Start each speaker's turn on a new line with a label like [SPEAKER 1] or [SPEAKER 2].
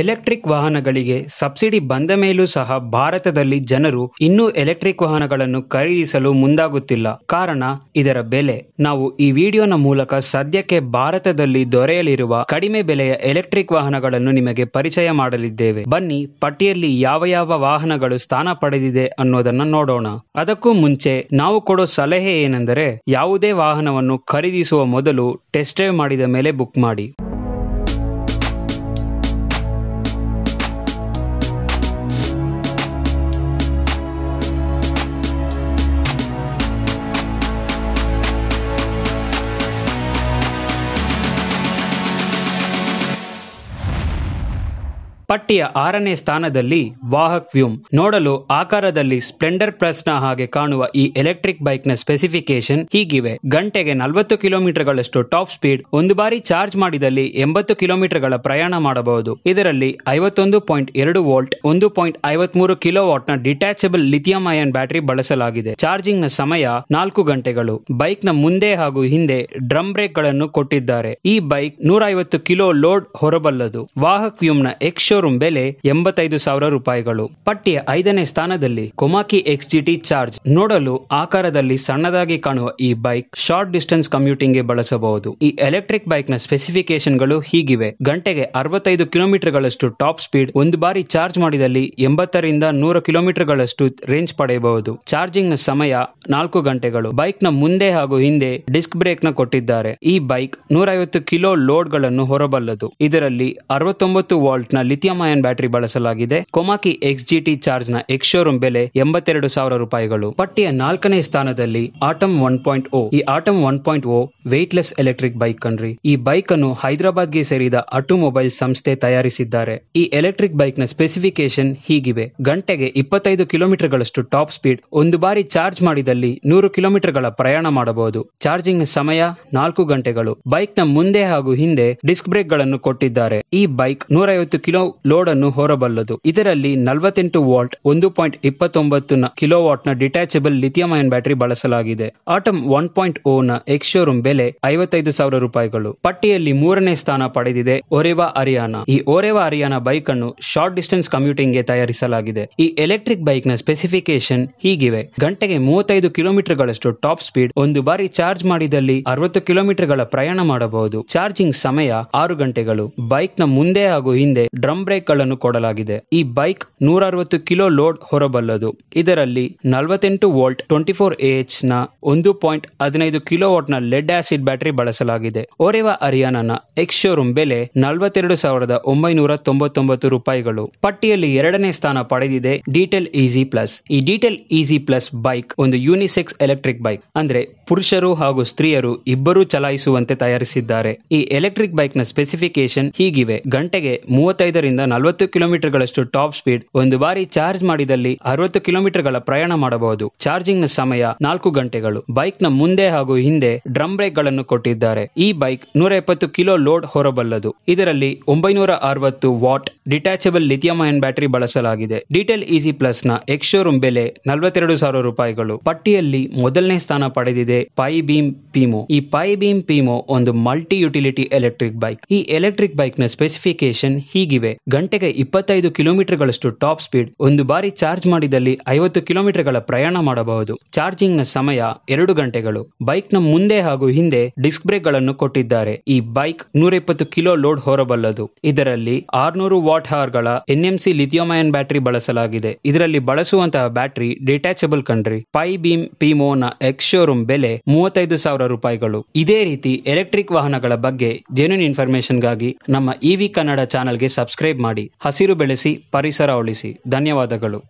[SPEAKER 1] electric ವಾಹನಗಳಿಗೆ subsidy ಬಂದ ಮೇಲೂ ಸಹ ಭಾರತದಲ್ಲಿ ಜನರು ಇನ್ನೂ ಎಲೆಕ್ಟ್ರಿಕ್ ವಾಹನಗಳನ್ನು ಖರೀದಿಸಲು ಮುಂದಾಗುತ್ತಿಲ್ಲ ಕಾರಣ ಇದರ ಬೆಲೆ ನಾವು ಈ ವಿಡಿಯೋನ ಮೂಲಕ ಸದ್ಯಕ್ಕೆ ಭಾರತದಲ್ಲಿ ದೊರೆಯಲಿರುವ ಕಡಿಮೆ ಬೆಲೆಯ ಎಲೆಕ್ಟ್ರಿಕ್ ವಾಹನಗಳನ್ನು ನಿಮಗೆ ಪರಿಚಯ ಮಾಡಲಿದ್ದೇವೆ ಬನ್ನಿ ಪಟ್ಟಿಯಲ್ಲಿ ಯಾವ ಯಾವ ವಾಹನಗಳು ಸ್ಥಾನ ಪಡೆದಿದೆ ಅನ್ನೋದನ್ನು ನೋಡೋಣ ಅದಕ್ಕೂ ಮುಂಚೆ ನಾವು ಕೊಡೋ ಸಲಹೆ ಏನೆಂದರೆ ಯಾವುದೇ ವಾಹನವನ್ನು ಖರೀದಿಸುವ ಮೊದಲು ಟೆಸ್ಟ್ ಡ್ರೈವ್ ಮಾಡಿದ ಮೇಲೆ ಬುಕ್ ಮಾಡಿ ಪಟ್ಟಿಯ ಆರನೇ ಸ್ಥಾನದಲ್ಲಿ ವಾಹಕ್ ವ್ಯೂಮ್ ನೋಡಲು ಆಕಾರದಲ್ಲಿ ಸ್ಪ್ಲೆಂಡರ್ ಪ್ಲಸ್ ನ ಹಾಗೆ ಕಾಣುವ ಈ ಎಲೆಕ್ಟ್ರಿಕ್ ಬೈಕ್ ನ ಸ್ಪೆಸಿಫಿಕೇಶನ್ ಹೀಗಿವೆ ಗಂಟೆಗೆ ನಲವತ್ತು ಕಿಲೋಮೀಟರ್ಗಳಷ್ಟು ಟಾಪ್ ಸ್ಪೀಡ್ ಒಂದು ಬಾರಿ ಚಾರ್ಜ್ ಮಾಡಿದಲ್ಲಿ ಎಂಬತ್ತು ಗಳ ಪ್ರಯಾಣ ಮಾಡಬಹುದು ಇದರಲ್ಲಿ ಐವತ್ತೊಂದು ಪಾಯಿಂಟ್ ಎರಡು ವೋಲ್ಟ್ ಒಂದು ಪಾಯಿಂಟ್ ಐವತ್ಮೂರು ಕಿಲೋ ವಾಟ್ ನ ಡಿಟ್ಯಾಚಬಲ್ ಲಿಥಿಯಂ ಅಯನ್ ಬ್ಯಾಟರಿ ಬಳಸಲಾಗಿದೆ ಚಾರ್ಜಿಂಗ್ ನ ಸಮಯ ನಾಲ್ಕು ಗಂಟೆಗಳು ಬೈಕ್ ನ ಮುಂದೆ ಹಾಗೂ ಹಿಂದೆ ಡ್ರಮ್ ಬ್ರೇಕ್ ಗಳನ್ನು ಕೊಟ್ಟಿದ್ದಾರೆ ಈ ಬೈಕ್ ನೂರ ಐವತ್ತು ಕಿಲೋ ಲೋಡ್ ಹೊರಬಲ್ಲದು ವಾಹಕ್ ವ್ಯೂಮ್ ನ ಎಕ್ಸ್ ಶೋರೂಮ್ ಬೆಲೆ ಎಂಬತ್ತೈದು ಸಾವಿರ ರೂಪಾಯಿಗಳು ಪಟ್ಟಿಯ ಐದನೇ ಸ್ಥಾನದಲ್ಲಿ ಕೊಮಾಕಿ ಜಿಟಿ ಚಾರ್ಜ್ ನೋಡಲು ಆಕಾರದಲ್ಲಿ ಸಣ್ಣದಾಗಿ ಕಾಣುವ ಈ ಬೈಕ್ ಶಾರ್ಟ್ ಡಿಸ್ಟೆನ್ಸ್ ಕಮ್ಯೂಟಿಂಗ್ಗೆ ಬಳಸಬಹುದು ಈ ಎಲೆಕ್ಟ್ರಿಕ್ ಬೈಕ್ ನ ಸ್ಪೆಸಿಫಿಕೇಶನ್ಗಳು ಹೀಗಿವೆ ಗಂಟೆಗೆ ಅರವತ್ತೈದು ಕಿಲೋಮೀಟರ್ ಗಳಷ್ಟು ಟಾಪ್ ಸ್ಪೀಡ್ ಒಂದು ಬಾರಿ ಚಾರ್ಜ್ ಮಾಡಿದಲ್ಲಿ ಎಂಬತ್ತರಿಂದ ನೂರ ಕಿಲೋಮೀಟರ್ ಗಳಷ್ಟು ರೇಂಜ್ ಪಡೆಯಬಹುದು ಚಾರ್ಜಿಂಗ್ ನ ಸಮಯ ನಾಲ್ಕು ಗಂಟೆಗಳು ಬೈಕ್ ನ ಮುಂದೆ ಹಾಗೂ ಹಿಂದೆ ಡಿಸ್ಕ್ ಬ್ರೇಕ್ ನ ಕೊಟ್ಟಿದ್ದಾರೆ ಈ ಬೈಕ್ ನೂರೈವತ್ತು ಕಿಲೋ ಲೋಡ್ ಗಳನ್ನು ಹೊರಬಲ್ಲದು ಇದರಲ್ಲಿ ಅರವತ್ತೊಂಬತ್ತು ವಾಲ್ಟ್ ನ ಲಿಥಿಯಂ ಲಿಥಿಯಂ ಅಯನ್ ಬ್ಯಾಟರಿ ಬಳಸಲಾಗಿದೆ ಕೊಮಾಕಿ ಎಕ್ಸ್ ಟಿ ಚಾರ್ಜ್ ನ ಎಕ್ಸ್ ಶೋರೂಮ್ ಬೆಲೆ ಎಂಬತ್ತೆರಡು ಸಾವಿರ ರೂಪಾಯಿಗಳು ಪಟ್ಟಿಯ ನಾಲ್ಕನೇ ಸ್ಥಾನದಲ್ಲಿ ಆಟಮ್ ಒನ್ ಪಾಯಿಂಟ್ ಓ ಈ Atom one point O weightless electric bike ಕಣ್ರಿ ಈ ಬೈಕ್ ಅನ್ನು ಗೆ ಸೇರಿದ ಆಟೋಮೊಬೈಲ್ ಸಂಸ್ಥೆ ತಯಾರಿಸಿದ್ದಾರೆ ಈ ಎಲೆಕ್ಟ್ರಿಕ್ ಬೈಕ್ ನ ಸ್ಪೆಸಿಫಿಕೇಶನ್ ಹೀಗಿವೆ ಗಂಟೆಗೆ ಇಪ್ಪತ್ತೈದು ಕಿಲೋಮೀಟರ್ ಗಳಷ್ಟು ಟಾಪ್ ಸ್ಪೀಡ್ ಒಂದು ಬಾರಿ ಚಾರ್ಜ್ ಮಾಡಿದಲ್ಲಿ ನೂರು ಕಿಲೋಮೀಟರ್ ಗಳ ಪ್ರಯಾಣ ಮಾಡಬಹುದು ಚಾರ್ಜಿಂಗ್ ಸಮಯ ನಾಲ್ಕು ಗಂಟೆಗಳು ಬೈಕ್ ನ ಮುಂದೆ ಹಾಗೂ ಹಿಂದೆ ಡಿಸ್ಕ್ ಬ್ರೇಕ್ ಗಳನ್ನು ಕೊಟ್ಟಿದ್ದಾರೆ ಈ ಬೈಕ್ ನೂರೈವತ್ತು ಕಿಲೋ ಲೋಡ್ ಅನ್ನು ಹೊರಬಲ್ಲದು ಇದರಲ್ಲಿ ನಲವತ್ತೆಂಟು ವಾಲ್ಟ್ ಒಂದು ಪಾಯಿಂಟ್ ಇಪ್ಪತ್ತೊಂಬತ್ತು ಕಿಲೋ ವಾಟ್ ನ ಡಿಟ್ಯಾಚಬಲ್ ಲಿಥಿಯಂ ಅಯನ್ ಬ್ಯಾಟರಿ ಬಳಸಲಾಗಿದೆ ಆಟಮ್ ಒನ್ ಪಾಯಿಂಟ್ ಓ ನ ಎಕ್ಸ್ ಶೋರೂಮ್ ಬೆಲೆ ಐವತ್ತೈದು ಸಾವಿರ ರೂಪಾಯಿಗಳು ಪಟ್ಟಿಯಲ್ಲಿ ಮೂರನೇ ಸ್ಥಾನ ಪಡೆದಿದೆ ಒರೆವಾ ಅರಿಯಾನ ಈ ಒರೆವಾ ಅರಿಯಾನ ಬೈಕ್ ಅನ್ನು ಶಾರ್ಟ್ ಡಿಸ್ಟೆನ್ಸ್ ಕಮ್ಯೂಟಿಂಗ್ ಗೆ ತಯಾರಿಸಲಾಗಿದೆ ಈ ಎಲೆಕ್ಟ್ರಿಕ್ ಬೈಕ್ ನ ಸ್ಪೆಸಿಫಿಕೇಶನ್ ಹೀಗಿವೆ ಗಂಟೆಗೆ ಮೂವತ್ತೈದು ಕಿಲೋಮೀಟರ್ ಗಳಷ್ಟು ಟಾಪ್ ಸ್ಪೀಡ್ ಒಂದು ಬಾರಿ ಚಾರ್ಜ್ ಮಾಡಿದಲ್ಲಿ ಅರವತ್ತು ಕಿಲೋಮೀಟರ್ ಗಳ ಪ್ರಯಾಣ ಮಾಡಬಹುದು ಚಾರ್ಜಿಂಗ್ ಸಮಯ ಆರು ಗಂಟೆಗಳು ಬೈಕ್ ನ ಮುಂದೆ ಹಾಗೂ ಹಿಂದೆ ಡ್ರಮ್ ಬ್ರೇಕ್ಗಳನ್ನು ಕೊಡಲಾಗಿದೆ ಈ ಬೈಕ್ ನೂರ ಅರವತ್ತು ಕಿಲೋ ಲೋಡ್ ಹೊರಬಲ್ಲದು ಇದರಲ್ಲಿ ನಲವತ್ತೆಂಟು ವೋಲ್ಟ್ ಟ್ವೆಂಟಿ ಫೋರ್ ಎಚ್ ನ ಒಂದು ಪಾಯಿಂಟ್ ಹದಿನೈದು ಕಿಲೋ ವೋಟ್ ನ ಲೆಡ್ ಆಸಿಡ್ ಬ್ಯಾಟರಿ ಬಳಸಲಾಗಿದೆ ಓರೆವಾ ಹರಿಯಾಣನ ಎಕ್ಸ್ ಶೋರೂಮ್ ಬೆಲೆ ನಲವತ್ತೆರಡು ಸಾವಿರದ ಒಂಬೈನೂರ ತೊಂಬತ್ತೊಂಬತ್ತು ರೂಪಾಯಿಗಳು ಪಟ್ಟಿಯಲ್ಲಿ ಎರಡನೇ ಸ್ಥಾನ ಪಡೆದಿದೆ ಡೀಟೇಲ್ ಈಸಿ ಪ್ಲಸ್ ಈ ಡೀಟೇಲ್ ಈಸಿ ಪ್ಲಸ್ ಬೈಕ್ ಒಂದು ಯೂನಿಸೆಕ್ಸ್ ಎಲೆಕ್ಟ್ರಿಕ್ ಬೈಕ್ ಅಂದ್ರೆ ಪುರುಷರು ಹಾಗೂ ಸ್ತ್ರೀಯರು ಇಬ್ಬರೂ ಚಲಾಯಿಸುವಂತೆ ತಯಾರಿಸಿದ್ದಾರೆ ಈ ಎಲೆಕ್ಟ್ರಿಕ್ ಬೈಕ್ ನ ಸ್ಪೆಸಿಫಿಕೇಶನ್ ಹೀಗಿವೆ ಗಂಟೆಗೆ ಮೂವತ್ತೈದರಿಂದ ಮೂವತ್ತರಿಂದ ನಲವತ್ತು ಗಳಷ್ಟು ಟಾಪ್ ಸ್ಪೀಡ್ ಒಂದು ಬಾರಿ ಚಾರ್ಜ್ ಮಾಡಿದಲ್ಲಿ ಅರವತ್ತು ಕಿಲೋಮೀಟರ್ಗಳ ಪ್ರಯಾಣ ಮಾಡಬಹುದು ಚಾರ್ಜಿಂಗ್ ನ ಸಮಯ ನಾಲ್ಕು ಗಂಟೆಗಳು ಬೈಕ್ ನ ಮುಂದೆ ಹಾಗೂ ಹಿಂದೆ ಡ್ರಮ್ ಬ್ರೇಕ್ ಗಳನ್ನು ಕೊಟ್ಟಿದ್ದಾರೆ ಈ ಬೈಕ್ ನೂರ ಎಪ್ಪತ್ತು ಕಿಲೋ ಲೋಡ್ ಹೊರಬಲ್ಲದು ಇದರಲ್ಲಿ ಒಂಬೈನೂರ ಅರವತ್ತು watt detachable lithium ion battery ಬಳಸಲಾಗಿದೆ ಡಿಟೇಲ್ ಈಸಿ ಪ್ಲಸ್ ನ ಎಕ್ಸ್ ಶೋರೂಮ್ ಬೆಲೆ ನಲವತ್ತೆರಡು ಸಾವಿರ ರೂಪಾಯಿಗಳು ಪಟ್ಟಿಯಲ್ಲಿ ಮೊದಲನೇ ಸ್ಥಾನ ಪಡೆದಿದೆ ಪೈ ಬೀಮ್ ಪಿಮೋ ಈ ಪೈ ಬೀಮ್ ಪಿಮೋ ಒಂದು ಮಲ್ಟಿ ಯುಟಿಲಿಟಿ ಎಲೆಕ್ಟ್ರಿಕ್ ಬೈಕ್ ಈ ಎಲೆಕ್ಟ್ರಿಕ್ ಬೈಕ್ ನ ಸ್ಪೆಸಿಫಿಕೇಶನ್ ಹೀಗಿವೆ ಗಂಟೆಗೆ ಇಪ್ಪತ್ತೈದು ಗಳಷ್ಟು ಟಾಪ್ ಸ್ಪೀಡ್ ಒಂದು ಬಾರಿ ಚಾರ್ಜ್ ಮಾಡಿದಲ್ಲಿ ಐವತ್ತು ಕಿಲೋಮೀಟರ್ಗಳ ಪ್ರಯಾಣ ಮಾಡಬಹುದು ನ ಸಮಯ ಎರಡು ಗಂಟೆಗಳು ಬೈಕ್ ನ ಮುಂದೆ ಹಾಗೂ ಹಿಂದೆ ಡಿಸ್ಕ್ ಗಳನ್ನು ಕೊಟ್ಟಿದ್ದಾರೆ ಈ ಬೈಕ್ ನೂರ ಇಪ್ಪತ್ತು ಕಿಲೋ ಲೋಡ್ ಹೊರಬಲ್ಲದು ಇದರಲ್ಲಿ ಆರ್ನೂರು ವಾಟ್ ಹಾರ್ಗಳ ಎನ್ಎಂಸಿ ಲಿಥಿಯೋಮಯನ್ ಬ್ಯಾಟರಿ ಬಳಸಲಾಗಿದೆ ಇದರಲ್ಲಿ ಬಳಸುವಂತಹ battery detachable country Pi Beam ನ ಎಕ್ಸ್ ಶೋರೂಮ್ ಬೆಲೆ ಮೂವತ್ತೈದು ಸಾವಿರ ರೂಪಾಯಿಗಳು ಇದೇ ರೀತಿ ಎಲೆಕ್ಟ್ರಿಕ್ ವಾಹನಗಳ ಬಗ್ಗೆ ಜೆನ್ಯೂನ್ ಇನ್ಫಾರ್ಮೇಶನ್ಗಾಗಿ ನಮ್ಮ ಇವಿ ಕನ್ನಡ ಚಾನಲ್ಗೆ ಸಬ್ಸ್ಕ್ರೈಬ್ ಮಾಡಿ ಹಸಿರು ಬೆಳೆಸಿ ಪರಿಸರ ಉಳಿಸಿ ಧನ್ಯವಾದಗಳು